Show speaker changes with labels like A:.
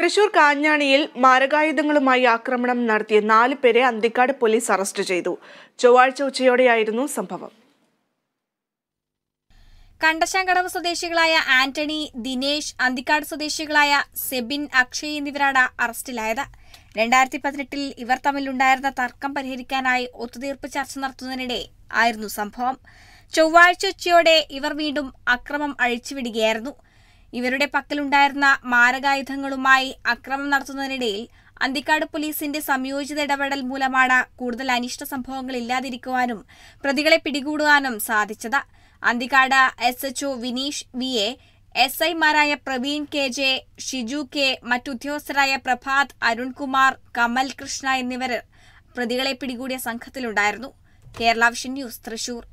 A: തൃശൂർ കാഞ്ഞാണിയിൽ മാരകായുധങ്ങളുമായി ആക്രമണം നടത്തിയ നാല് പേരെ അന്തിക്കാട് പോലീസ് അറസ്റ്റ് ചെയ്തു ചൊവ്വാഴ്ച ഉച്ചയോടെയായിരുന്നു സംഭവം
B: കണ്ടശാങ്കടവ് സ്വദേശികളായ ആന്റണി ദിനേശ് അന്തിക്കാട് സ്വദേശികളായ സെബിൻ അക്ഷയ് എന്നിവരാണ് അറസ്റ്റിലായത് രണ്ടായിരത്തി പതിനെട്ടിൽ ഇവർ തമ്മിലുണ്ടായിരുന്ന തർക്കം പരിഹരിക്കാനായി ഒത്തുതീർപ്പ് ചർച്ച നടത്തുന്നതിനിടെ ആയിരുന്നു സംഭവം ചൊവ്വാഴ്ച ഉച്ചയോടെ ഇവർ വീണ്ടും അക്രമം അഴിച്ചുവിടുകയായിരുന്നു ഇവരുടെ പക്കലുണ്ടായിരുന്ന മാരകായുധങ്ങളുമായി അക്രമം നടത്തുന്നതിനിടയിൽ അന്തിക്കാട് പോലീസിന്റെ സംയോജിത ഇടപെടൽ മൂലമാണ് കൂടുതൽ അനിഷ്ട സംഭവങ്ങൾ ഇല്ലാതിരിക്കുവാനും പ്രതികളെ പിടികൂടുവാനും സാധിച്ചത് Anthikad S H O Vineesh V A S ഐമാരായ Praveen K J Shiju K മറ്റുദ്യോഗസ്ഥരായ പ്രഭാത് അരുൺകുമാർ കമൽ കൃഷ്ണ എന്നിവർ പ്രതികളെ പിടികൂടിയ സംഘത്തിലുണ്ടായിരുന്നു കേരള വിഷൻ ന്യൂസ് തൃശൂർ